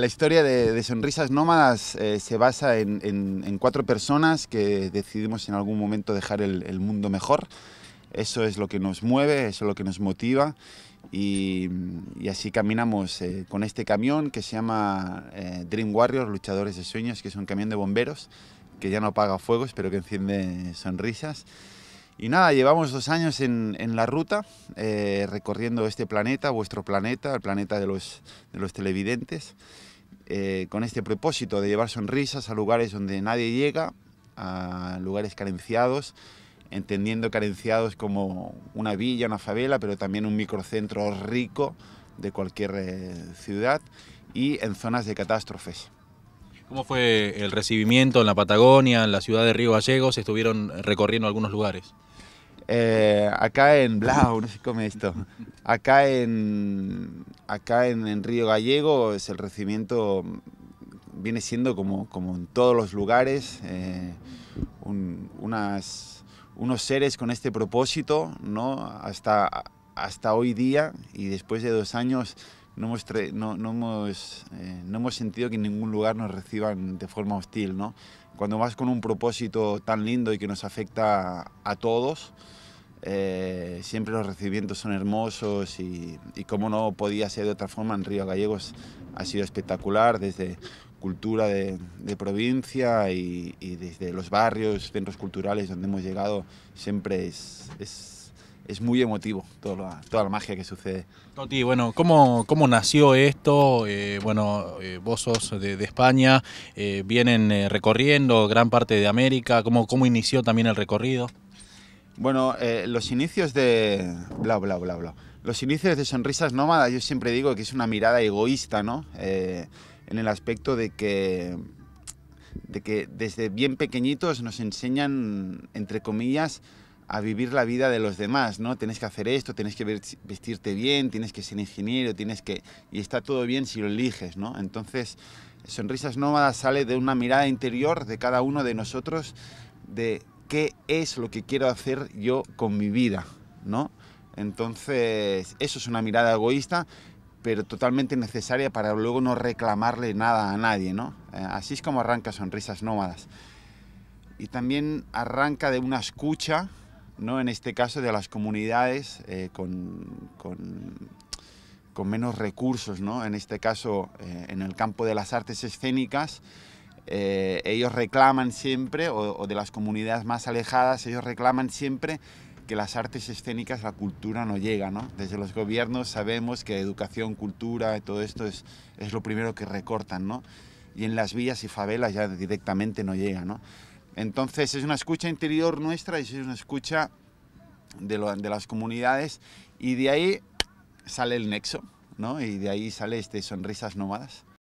La historia de, Sonrisas Nómadas eh, se basa en, cuatro personas que decidimos en algún momento dejar el, mundo mejor. Eso es lo que nos mueve, eso es lo que nos motiva y, así caminamos eh, con este camión que se llama eh, Dream Warriors, Luchadores de Sueños, que es un camión de bomberos que ya no apaga fuegos pero que enciende sonrisas. Y nada, llevamos dos años en, la ruta, recorriendo este planeta, vuestro planeta, el planeta de los, de los televidentes. Eh, con este propósito de llevar sonrisas a lugares donde nadie llega, a lugares carenciados, entendiendo carenciados como una villa, una favela, pero también un microcentro rico de cualquier eh, ciudad y en zonas de catástrofes. ¿Cómo fue el recibimiento en la Patagonia, en la ciudad de Río Gallegos? Estuvieron recorriendo algunos lugares. Eh, acá en Blau, no esto. Acá en acá en, Río Gallego es el recibimiento viene siendo como, como en todos los lugares eh, unos seres con este propósito, ¿no? Hasta hasta hoy día y después de dos años no hemos, no, no, hemos, eh, no hemos sentido que en ningún lugar nos reciban de forma hostil. ¿no? Cuando vas con un propósito tan lindo y que nos afecta a todos, eh, siempre los recibimientos son hermosos y, como no podía ser de otra forma en Río Gallegos ha sido espectacular desde cultura de, provincia y, desde los barrios, centros culturales donde hemos llegado, siempre es, es es muy emotivo toda la magia que sucede. Toti, bueno, ¿cómo, cómo nació esto? Eh, bueno, eh, de, España, eh, vienen recorriendo gran parte de América, ¿cómo, cómo inició también el recorrido? Bueno, los inicios de... bla, bla, bla, bla. Los inicios de Sonrisas Nómadas yo siempre digo que es una mirada egoísta, ¿no? en el aspecto de que de que desde bien pequeñitos nos enseñan, entre comillas, a vivir la vida de los demás, ¿no? Tienes que hacer esto, tienes que vestirte bien, tienes que ser ingeniero, tienes que... Y está todo bien si lo eliges, ¿no? Entonces, Sonrisas Nómadas sale de una mirada interior de cada uno de nosotros de qué es lo que quiero hacer yo con mi vida, ¿no? Entonces, eso es una mirada egoísta, pero totalmente necesaria para luego no reclamarle nada a nadie, ¿no? Eh, así es como arranca Sonrisas Nómadas. Y también arranca de una escucha, ¿no? en este caso de las comunidades eh, con, menos recursos, ¿no? en este caso eh, en el campo de las artes escénicas. Eh, ellos reclaman siempre, o, de las comunidades más alejadas, ellos reclaman siempre que las artes escénicas, la cultura no llega. Desde los gobiernos sabemos que educación, cultura, todo esto es, es lo primero que recortan. Y en las villas y favelas ya directamente no llega. Entonces es una escucha interior nuestra y es una escucha de, las comunidades y de ahí sale el nexo, ¿no? Y de ahí sale este Sonrisas Nómadas.